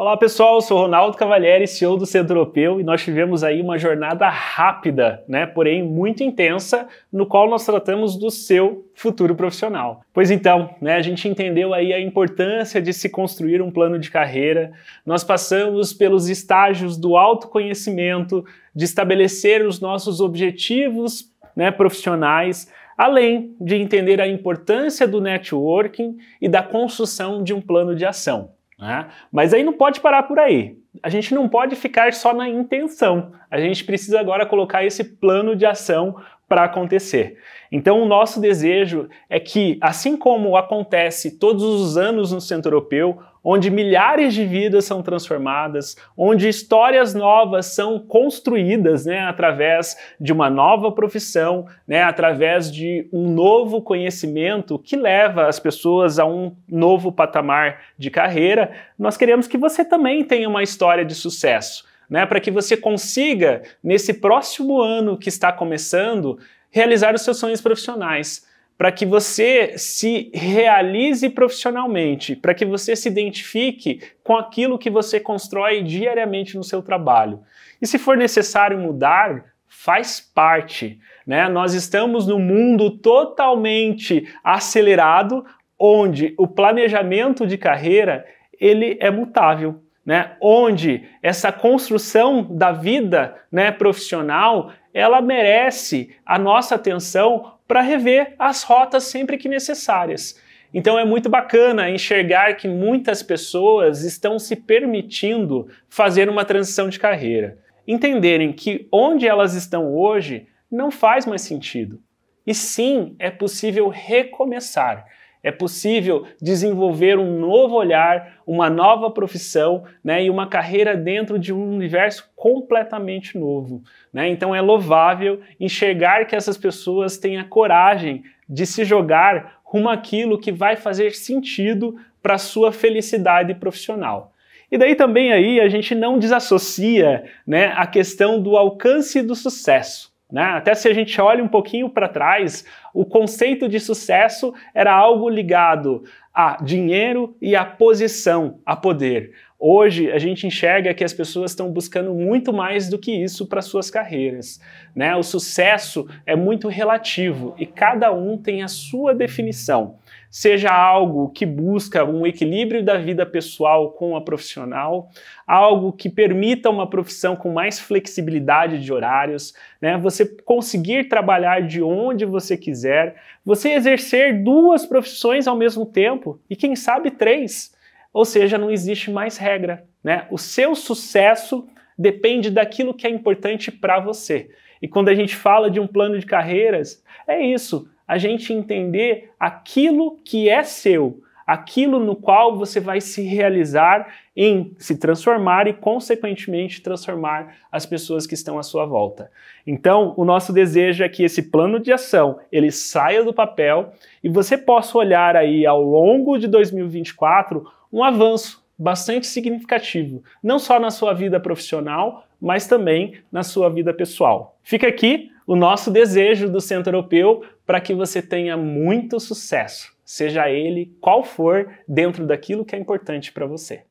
Olá pessoal, Eu sou Ronaldo Cavalieri, CEO do Centro Europeu, e nós tivemos aí uma jornada rápida, né, porém muito intensa, no qual nós tratamos do seu futuro profissional. Pois então, né, a gente entendeu aí a importância de se construir um plano de carreira. Nós passamos pelos estágios do autoconhecimento, de estabelecer os nossos objetivos, né, profissionais, além de entender a importância do networking e da construção de um plano de ação. Né? Mas aí não pode parar por aí. A gente não pode ficar só na intenção. A gente precisa agora colocar esse plano de ação para acontecer. Então, o nosso desejo é que, assim como acontece todos os anos no Centro Europeu, onde milhares de vidas são transformadas, onde histórias novas são construídas né, através de uma nova profissão, né, através de um novo conhecimento que leva as pessoas a um novo patamar de carreira, nós queremos que você também tenha uma história de sucesso. Né, para que você consiga, nesse próximo ano que está começando, realizar os seus sonhos profissionais para que você se realize profissionalmente, para que você se identifique com aquilo que você constrói diariamente no seu trabalho. E se for necessário mudar, faz parte. Né? Nós estamos num mundo totalmente acelerado, onde o planejamento de carreira ele é mutável né, onde essa construção da vida né, profissional ela merece a nossa atenção para rever as rotas sempre que necessárias. Então é muito bacana enxergar que muitas pessoas estão se permitindo fazer uma transição de carreira, entenderem que onde elas estão hoje não faz mais sentido. E sim, é possível recomeçar. É possível desenvolver um novo olhar, uma nova profissão né, e uma carreira dentro de um universo completamente novo. Né? Então é louvável enxergar que essas pessoas têm a coragem de se jogar rumo àquilo que vai fazer sentido para a sua felicidade profissional. E daí também aí a gente não desassocia né, a questão do alcance do sucesso. Né? Até se a gente olha um pouquinho para trás, o conceito de sucesso era algo ligado a dinheiro e a posição, a poder. Hoje a gente enxerga que as pessoas estão buscando muito mais do que isso para suas carreiras. Né? O sucesso é muito relativo e cada um tem a sua definição. Seja algo que busca um equilíbrio da vida pessoal com a profissional, algo que permita uma profissão com mais flexibilidade de horários, né? você conseguir trabalhar de onde você quiser, você exercer duas profissões ao mesmo tempo e, quem sabe, três. Ou seja, não existe mais regra. Né? O seu sucesso depende daquilo que é importante para você. E quando a gente fala de um plano de carreiras, é isso, a gente entender aquilo que é seu, aquilo no qual você vai se realizar em se transformar e, consequentemente, transformar as pessoas que estão à sua volta. Então, o nosso desejo é que esse plano de ação ele saia do papel e você possa olhar aí ao longo de 2024 um avanço bastante significativo, não só na sua vida profissional, mas também na sua vida pessoal. Fica aqui o nosso desejo do Centro Europeu para que você tenha muito sucesso, seja ele qual for, dentro daquilo que é importante para você.